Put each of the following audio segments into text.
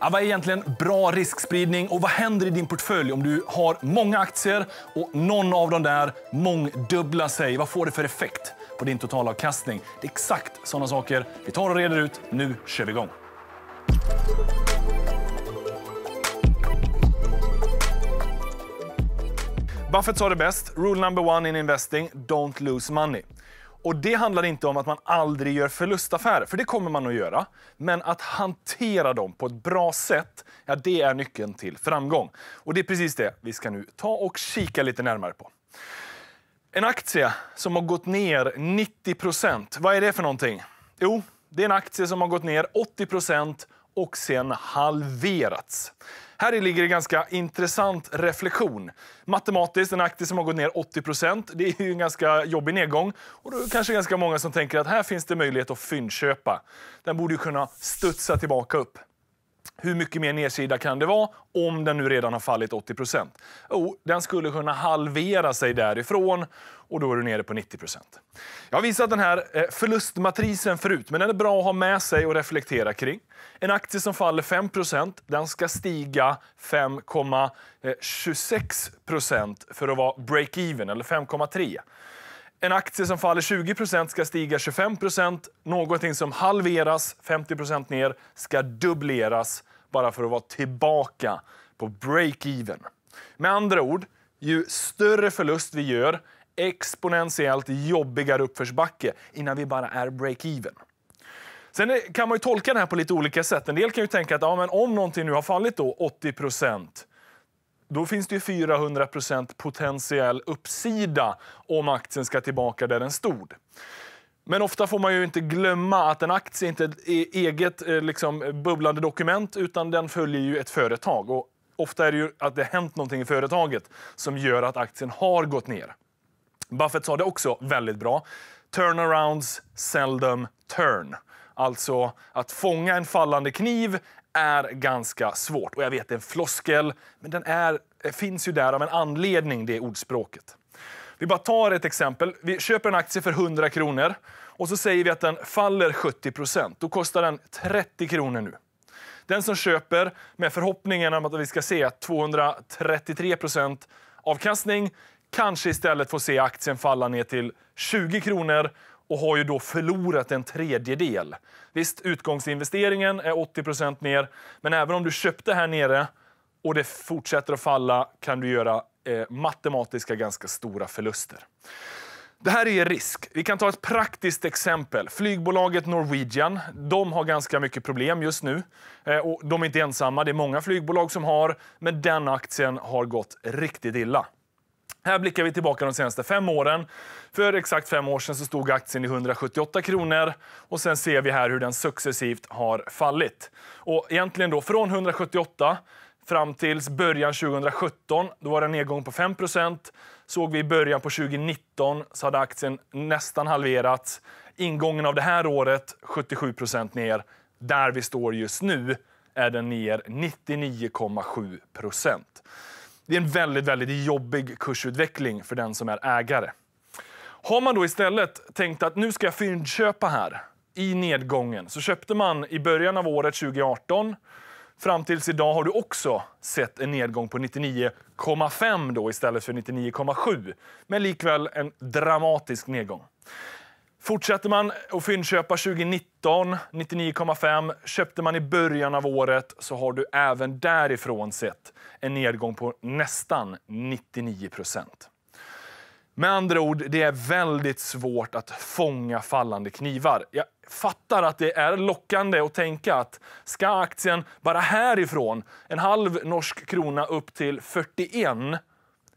Ja, vad är egentligen bra riskspridning och vad händer i din portfölj om du har många aktier och någon av dem där mångdubblar sig? Vad får det för effekt på din totalavkastning? Det är exakt sådana saker vi tar och reder ut. Nu kör vi igång! Buffett sa det bäst, rule number one in investing, don't lose money. Och det handlar inte om att man aldrig gör förlustaffärer, för det kommer man att göra. Men att hantera dem på ett bra sätt, ja, det är nyckeln till framgång. Och det är precis det vi ska nu ta och kika lite närmare på. En aktie som har gått ner 90 vad är det för någonting? Jo, det är en aktie som har gått ner 80 och sen halverats. Här ligger en ganska intressant reflektion. Matematiskt, en aktie som har gått ner 80 det är ju en ganska jobbig nedgång. Och då är det kanske ganska många som tänker att här finns det möjlighet att fyndköpa. Den borde ju kunna studsa tillbaka upp. Hur mycket mer nedsida kan det vara om den nu redan har fallit 80 Jo, den skulle kunna halvera sig därifrån och då är du nere på 90 Jag har visat den här eh, förlustmatrisen förut, men den är bra att ha med sig och reflektera kring. En aktie som faller 5 den ska stiga 5,26 för att vara break-even, eller 5,3. En aktie som faller 20 ska stiga 25 någonting som halveras 50 ner ska dubbleras bara för att vara tillbaka på break-even. Med andra ord, ju större förlust vi gör, exponentiellt jobbigare uppförsbacke innan vi bara är break-even. Sen kan man tolka det här på lite olika sätt. En del kan ju tänka att ja, men om någonting nu har fallit då 80 då finns det 400 potentiell uppsida om aktien ska tillbaka där den stod. Men ofta får man ju inte glömma att en aktie inte är ett e-, eget eh, liksom, bubblande dokument utan den följer ju ett företag. Och ofta är det ju att det hänt någonting i företaget som gör att aktien har gått ner. Buffett sa det också väldigt bra. Turnarounds seldom turn. Alltså, att fånga en fallande kniv är ganska svårt. Och jag vet, det är en floskel, men den är, eh, finns ju där av en anledning, det ordspråket. Vi bara tar ett exempel. Vi köper en aktie för 100 kronor och så säger vi att den faller 70 procent. Då kostar den 30 kronor nu. Den som köper med förhoppningen om att vi ska se 233 procent avkastning kanske istället får se aktien falla ner till 20 kronor och har ju då förlorat en tredjedel. Visst, utgångsinvesteringen är 80 ner, men även om du köpte här nere och det fortsätter att falla kan du göra eh, matematiska ganska stora förluster. Det här är risk. Vi kan ta ett praktiskt exempel. Flygbolaget Norwegian de har ganska mycket problem just nu. Eh, och de är inte ensamma, det är många flygbolag som har, men den aktien har gått riktigt illa. Här blickar vi tillbaka de senaste fem åren. För exakt fem år sedan så stod aktien i 178 kronor och sen ser vi här hur den successivt har fallit. Och egentligen då från 178 fram till början 2017. Då var det en nedgång på 5 Såg vi i början på 2019 så hade aktien nästan halverats. Ingången av det här året 77 ner. Där vi står just nu är den ner 99,7 Det är en väldigt, väldigt jobbig kursutveckling för den som är ägare. Har man då istället tänkt att nu ska jag fyndköpa här i nedgången så köpte man i början av året 2018 Fram tills idag har du också sett en nedgång på 99,5 då istället för 99,7. Men likväl en dramatisk nedgång. Fortsätter man att fyndköpa 2019, 99,5. Köpte man i början av året så har du även därifrån sett en nedgång på nästan 99 Med andra ord, det är väldigt svårt att fånga fallande knivar. Jag fattar att det är lockande att tänka att ska aktien bara härifrån, en halv norsk krona upp till 41,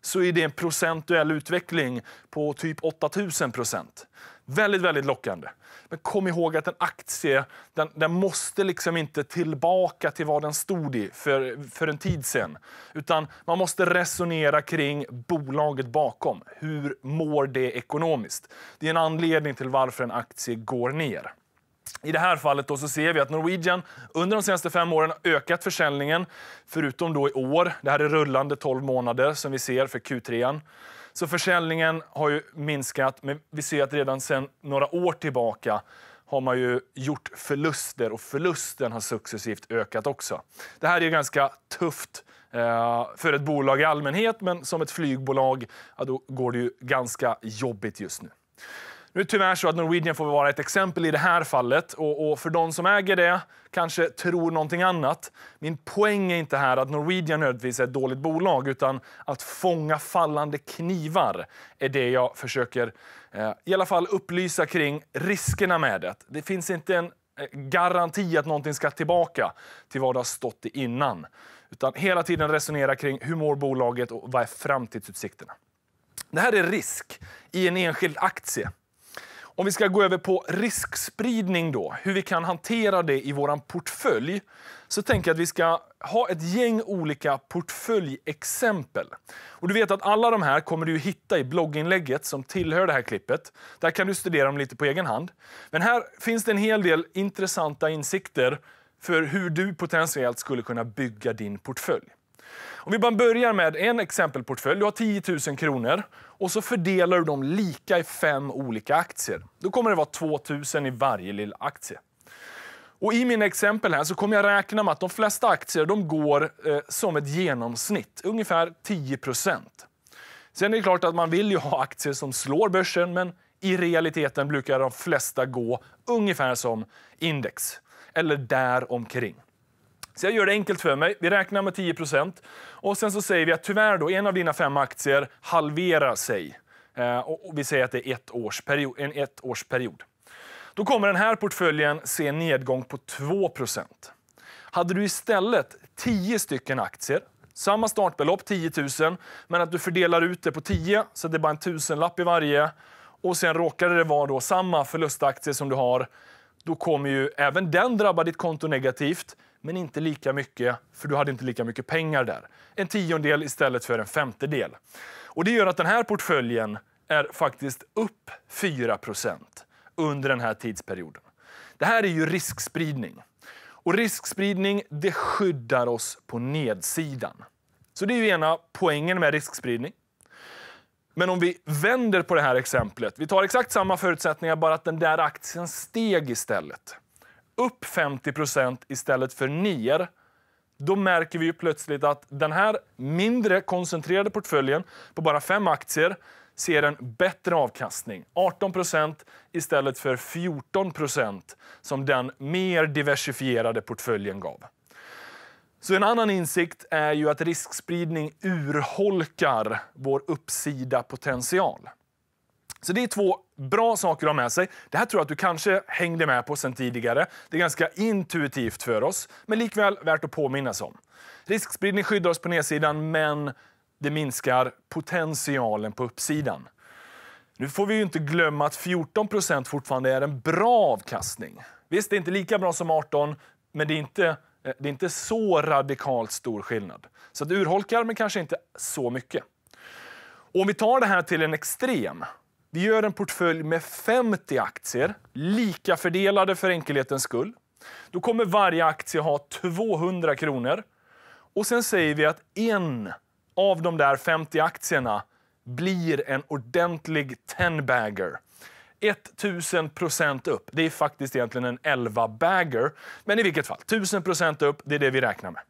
så är det en procentuell utveckling på typ 8000 procent. Väldigt, väldigt lockande. Men kom ihåg att en aktie den, den, måste liksom inte tillbaka till vad den stod i för, för en tid sen. Utan man måste resonera kring bolaget bakom. Hur mår det ekonomiskt? Det är en anledning till varför en aktie går ner. I det här fallet då så ser vi att Norwegian under de senaste fem åren har ökat försäljningen, förutom då i år. Det här är rullande 12 månader som vi ser för Q3. Så försäljningen har ju minskat, men vi ser att redan sedan några år tillbaka har man ju gjort förluster och förlusten har successivt ökat också. Det här är ju ganska tufft eh, för ett bolag i allmänhet, men som ett flygbolag ja, då går det ju ganska jobbigt just nu. Nu är det tyvärr så att Norwegian får vara ett exempel i det här fallet och, och, för de som äger det kanske tror någonting annat. Min poäng är inte här att Norwegian nödvändigtvis är ett dåligt bolag utan att fånga fallande knivar är det jag försöker eh, i alla fall upplysa kring riskerna med det. Det finns inte en eh, garanti att någonting ska tillbaka till vad det har stått i innan. Utan hela tiden resonera kring hur mår bolaget och vad är framtidsutsikterna. Det här är risk i en enskild aktie. Om vi ska gå över på riskspridning, då, hur vi kan hantera det i vår portfölj så tänker jag att vi ska ha ett gäng olika portföljexempel. Och du vet att alla de här kommer du hitta i blogginlägget som tillhör det här klippet. Där kan du studera dem lite på egen hand. Men här finns det en hel del intressanta insikter för hur du potentiellt skulle kunna bygga din portfölj. Om vi bara börjar med en exempelportfölj. Du har 10 000 kronor och så fördelar du dem lika i fem olika aktier. Då kommer det vara 2 000 i varje lilla aktie. Och I mina exempel här så kommer jag räkna med att de flesta aktier de går eh, som ett genomsnitt, ungefär 10 Sen är det klart att man vill ju ha aktier som slår börsen, men i realiteten brukar de flesta gå ungefär som index, eller däromkring. Så jag gör det enkelt för mig. Vi räknar med 10 och sen så säger vi att tyvärr då, en av dina fem aktier halverar sig. Eh, och vi säger att det är ett års period, en ettårsperiod. Då kommer den här portföljen se en nedgång på 2 Hade du istället 10 stycken aktier, samma startbelopp, 10 000, men att du fördelar ut det på 10, så att det är bara en tusenlapp i varje, och sen råkade det vara då samma förlustaktie, som du har, då kommer ju även den drabba ditt konto negativt, men inte lika mycket, för du hade inte lika mycket pengar där. En tiondel istället för en femtedel. Och det gör att den här portföljen är faktiskt upp 4 under den här tidsperioden. Det här är ju riskspridning. Och riskspridning det skyddar oss på nedsidan. Så det är ju ena poängen med riskspridning. Men om vi vänder på det här exemplet. Vi tar exakt samma förutsättningar, bara att den där aktien steg istället upp 50 istället för ner då märker vi ju plötsligt att den här mindre koncentrerade portföljen på bara fem aktier ser en bättre avkastning. 18 istället för 14 som den mer diversifierade portföljen gav. Så en annan insikt är ju att riskspridning urholkar vår uppsida potential. Så det är två Bra saker att ha med sig. Det här tror jag att du kanske hängde med på sen tidigare. Det är ganska intuitivt för oss, men likväl värt att påminnas om. Riskspridning skyddar oss på nedsidan, men det minskar potentialen på uppsidan. Nu får vi inte glömma att 14 fortfarande är en bra avkastning. Visst, det är inte lika bra som 18, men det är inte, eh, det är inte så radikalt stor skillnad. Så det urholkar, men kanske inte så mycket. Och om vi tar det här till en extrem vi gör en portfölj med 50 aktier, lika fördelade för enkelhetens skull. Då kommer varje aktie ha 200 kronor. Och sen säger vi att en av de där 50 aktierna blir en ordentlig 10-bagger. 1000 procent upp. Det är faktiskt egentligen en 11-bagger. Men i vilket fall, 1000 procent upp, det är det vi räknar med.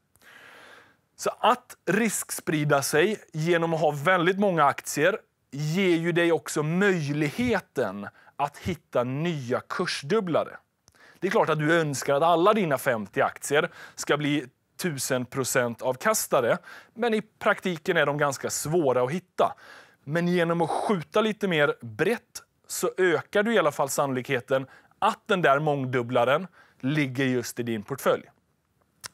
Så att risksprida sig genom att ha väldigt många aktier ger ju dig också möjligheten att hitta nya kursdubblare. Det är klart att du önskar att alla dina 50 aktier ska bli 1000 avkastare, men i praktiken är de ganska svåra att hitta. Men genom att skjuta lite mer brett så ökar du i alla fall sannolikheten att den där mångdubblaren ligger just i din portfölj.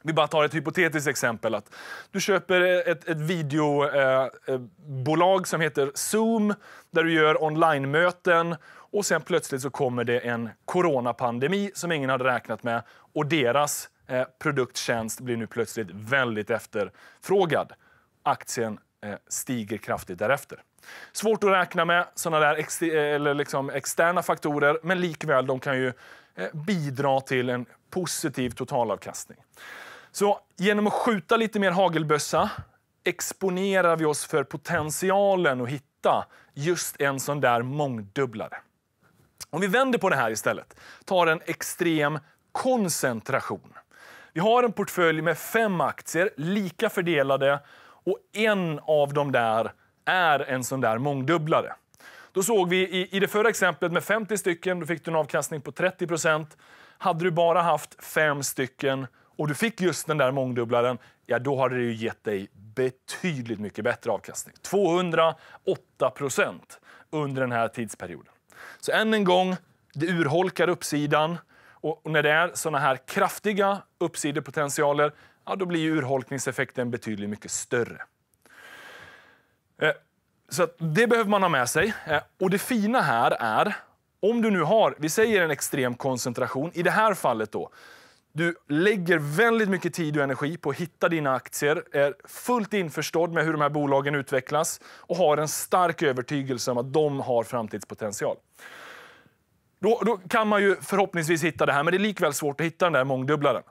Vi bara tar ett hypotetiskt exempel. att Du köper ett, ett videobolag eh, eh, som heter Zoom där du gör online-möten och sen plötsligt så kommer det en coronapandemi som ingen hade räknat med och deras eh, produkttjänst blir nu plötsligt väldigt efterfrågad. Aktien eh, stiger kraftigt därefter. Svårt att räkna med såna där ex eh, eller liksom externa faktorer men likväl de kan ju bidra till en positiv totalavkastning. Så genom att skjuta lite mer hagelbössa exponerar vi oss för potentialen att hitta just en sån där mångdubblare. Om vi vänder på det här istället, tar en extrem koncentration. Vi har en portfölj med fem aktier, lika fördelade och en av dem där är en sån där mångdubblare. Då såg vi i, i det förra exemplet med 50 stycken, då fick du en avkastning på 30 Hade du bara haft fem stycken och du fick just den där mångdubblaren, ja då hade det ju gett dig betydligt mycket bättre avkastning. 208 procent under den här tidsperioden. Så än en gång, det urholkar uppsidan. Och när det är såna här kraftiga uppsidepotentialer, ja, då blir urholkningseffekten betydligt mycket större. Eh, så det behöver man ha med sig. Eh, och det fina här är, om du nu har, vi säger en extrem koncentration, i det här fallet då, du lägger väldigt mycket tid och energi på att hitta dina aktier, är fullt införstådd med hur de här bolagen utvecklas och har en stark övertygelse om att de har framtidspotential. Då, då kan man ju förhoppningsvis hitta det här, men det är likväl svårt att hitta den där mångdubblaren.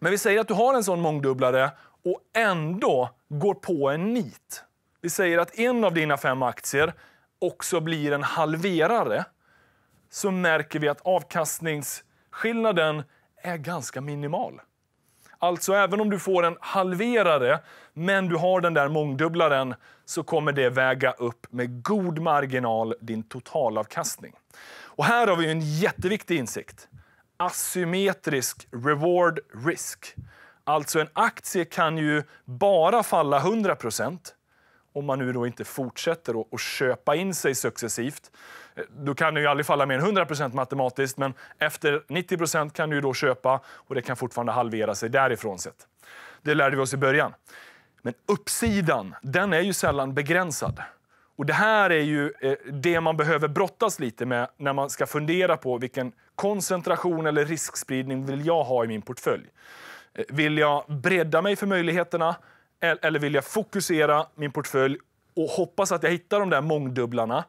Men vi säger att du har en sån mångdubblare och ändå går på en nit. Vi säger att en av dina fem aktier också blir en halverare så märker vi att avkastningsskillnaden är ganska minimal. Alltså även om du får en halverare, men du har den där mångdubblaren, så kommer det väga upp med god marginal din totalavkastning. Och här har vi en jätteviktig insikt. Asymmetrisk reward risk. Alltså en aktie kan ju bara falla 100 om man nu då inte fortsätter att köpa in sig successivt. Då kan du ju aldrig falla mer än 100% matematiskt, men efter 90% kan du då köpa och det kan fortfarande halvera sig därifrån sett. Det lärde vi oss i början. Men uppsidan, den är ju sällan begränsad. Och Det här är ju eh, det man behöver brottas lite med när man ska fundera på vilken koncentration eller riskspridning vill jag ha i min portfölj. Eh, vill jag bredda mig för möjligheterna eller vill jag fokusera min portfölj och hoppas att jag hittar de där mångdubblarna?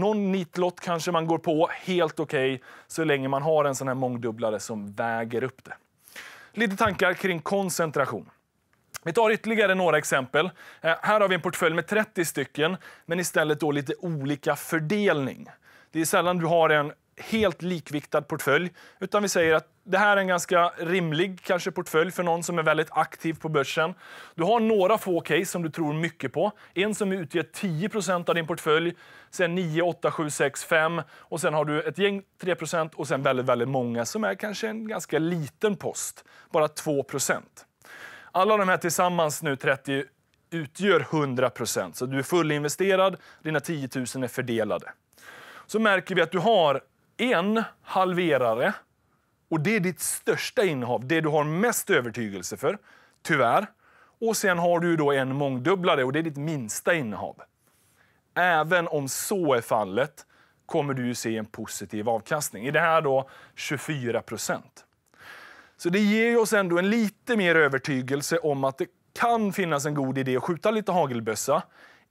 någon nitlott kanske man går på, helt okej, okay, så länge man har en sån här mångdubblare som väger upp det. Lite tankar kring koncentration. Vi tar ytterligare några exempel. Eh, här har vi en portfölj med 30 stycken, men istället då lite olika fördelning. Det är sällan du har en helt likviktad portfölj, utan vi säger att det här är en ganska rimlig kanske portfölj för någon som är väldigt aktiv på börsen. Du har några få case som du tror mycket på. En som utgör 10 av din portfölj, sen 9, 8, 7, 6, 5 och sen har du ett gäng 3 och sen väldigt, väldigt många som är kanske en ganska liten post, bara 2 Alla de här tillsammans nu 30 utgör 100 så du är fullinvesterad, dina 10 000 är fördelade. Så märker vi att du har en halverare och det är ditt största innehav, det du har mest övertygelse för, tyvärr. Och sen har du då en mångdubblare och det är ditt minsta innehav. Även om så är fallet kommer du ju se en positiv avkastning. I det här då 24 procent. Så det ger oss ändå en lite mer övertygelse om att det kan finnas en god idé att skjuta lite hagelbössa.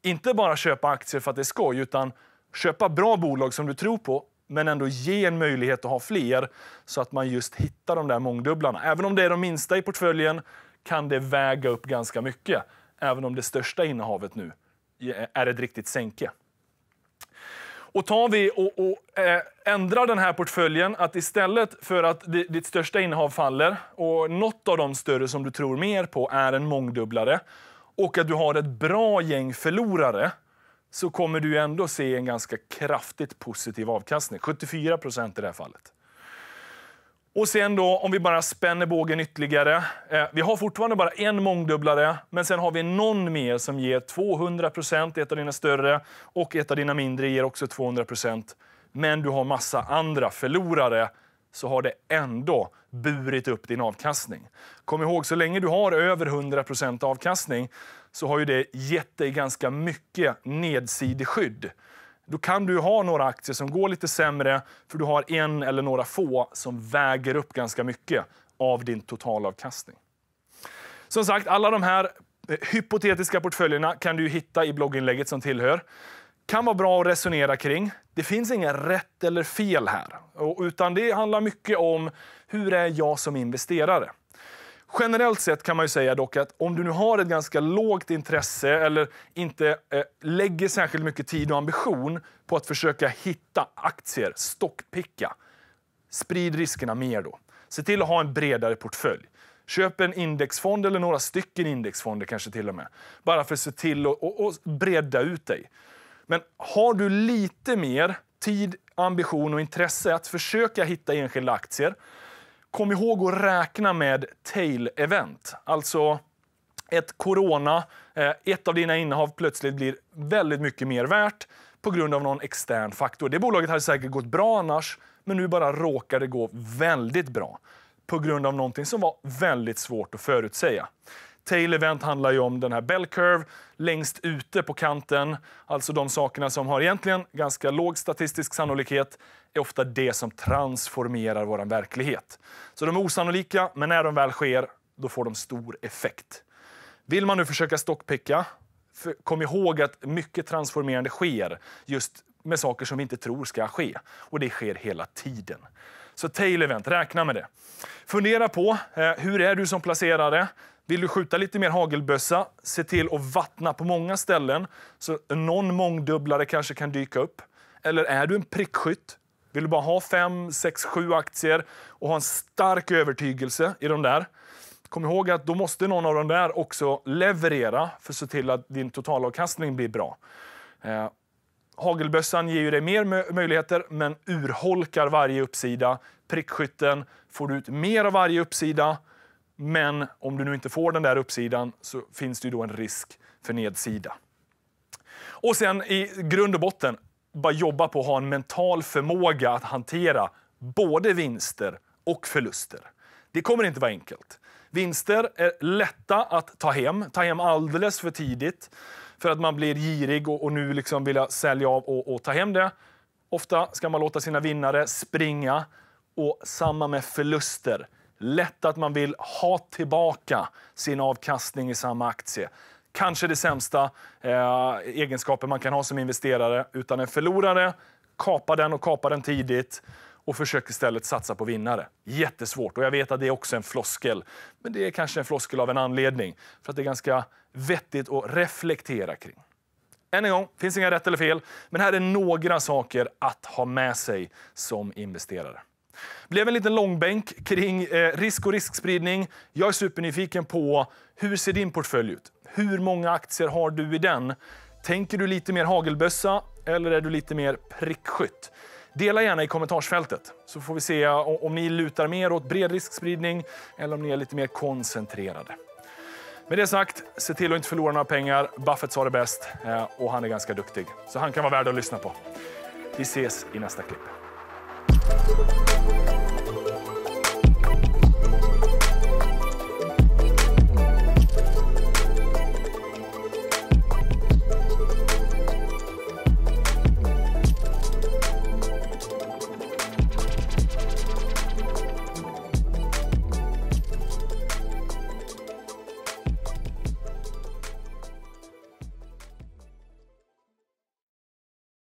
Inte bara köpa aktier för att det är skoj, utan köpa bra bolag som du tror på men ändå ge en möjlighet att ha fler så att man just hittar de där mångdubblarna. Även om det är de minsta i portföljen kan det väga upp ganska mycket, även om det största innehavet nu är ett riktigt sänke. Och tar vi och, och eh, ändrar den här portföljen, att istället för att ditt största innehav faller och något av de större som du tror mer på är en mångdubblare och att du har ett bra gäng förlorare så kommer du ändå se en ganska kraftigt positiv avkastning. 74 procent i det här fallet. Och sen då, om vi bara spänner bågen ytterligare. Eh, vi har fortfarande bara en mångdubblare, men sen har vi någon mer som ger 200 procent, ett av dina större, och ett av dina mindre ger också 200 procent. Men du har massa andra förlorare, så har det ändå burit upp din avkastning. Kom ihåg, så länge du har över 100 procent avkastning så har ju det gett dig ganska mycket nedsideskydd. Då kan du ha några aktier som går lite sämre för du har en eller några få som väger upp ganska mycket av din totalavkastning. Som sagt, alla de här eh, hypotetiska portföljerna kan du hitta i blogginlägget som tillhör. Kan vara bra att resonera kring. Det finns inget rätt eller fel här, utan det handlar mycket om hur är jag som investerare? Generellt sett kan man ju säga dock att om du nu har ett ganska lågt intresse eller inte eh, lägger särskilt mycket tid och ambition på att försöka hitta aktier, stockpicka, sprid riskerna mer då. Se till att ha en bredare portfölj. Köp en indexfond eller några stycken indexfonder kanske till och med. Bara för att se till att bredda ut dig. Men har du lite mer tid, ambition och intresse att försöka hitta enskilda aktier kom ihåg att räkna med tail event. Alltså ett corona, eh, ett av dina innehav plötsligt blir väldigt mycket mer värt på grund av någon extern faktor. Det bolaget hade säkert gått bra annars, men nu bara råkar det gå väldigt bra på grund av någonting som var väldigt svårt att förutsäga. Tail Event handlar ju om den här bell curve, längst ute på kanten. Alltså de sakerna som har egentligen ganska låg statistisk sannolikhet är ofta det som transformerar vår verklighet. Så de är osannolika, men när de väl sker, då får de stor effekt. Vill man nu försöka stockpicka, för kom ihåg att mycket transformerande sker just med saker som vi inte tror ska ske. Och det sker hela tiden. Så tail event, räkna med det. Fundera på eh, hur är du som placerare? Vill du skjuta lite mer hagelbössa, se till att vattna på många ställen så någon mångdubblare kanske kan dyka upp. Eller är du en prickskytt? Vill du bara ha 5, 6, 7 aktier och ha en stark övertygelse i de där? Kom ihåg att då måste någon av de där också leverera för att se till att din totalavkastning blir bra. Eh, hagelbössan ger ju dig mer möjligheter, men urholkar varje uppsida. Prickskytten får du ut mer av varje uppsida, men om du nu inte får den där uppsidan så finns det ju då en risk för nedsida. Och sen i grund och botten, bara jobba på att ha en mental förmåga att hantera både vinster och förluster. Det kommer inte vara enkelt. Vinster är lätta att ta hem, ta hem alldeles för tidigt för att man blir girig och, och nu liksom vill sälja av och, och ta hem det. Ofta ska man låta sina vinnare springa och samma med förluster. Lätt att man vill ha tillbaka sin avkastning i samma aktie. Kanske det sämsta eh, egenskapen man kan ha som investerare. Utan en förlorare, kapa den och kapa den tidigt och försök istället satsa på vinnare. Jättesvårt. Och jag vet att det är också en floskel. Men det är kanske en floskel av en anledning. För att det är ganska vettigt att reflektera kring. Än en gång, finns inga rätt eller fel. Men här är några saker att ha med sig som investerare blev en liten långbänk kring eh, risk och riskspridning. Jag är supernyfiken på hur ser din portfölj ut? Hur många aktier har du i den? Tänker du lite mer hagelbössa eller är du lite mer prickskytt? Dela gärna i kommentarsfältet så får vi se om ni lutar mer åt bred riskspridning eller om ni är lite mer koncentrerade. Med det sagt, se till att inte förlora några pengar. Buffett sa det bäst eh, och han är ganska duktig, så han kan vara värd att lyssna på. Vi ses i nästa klipp.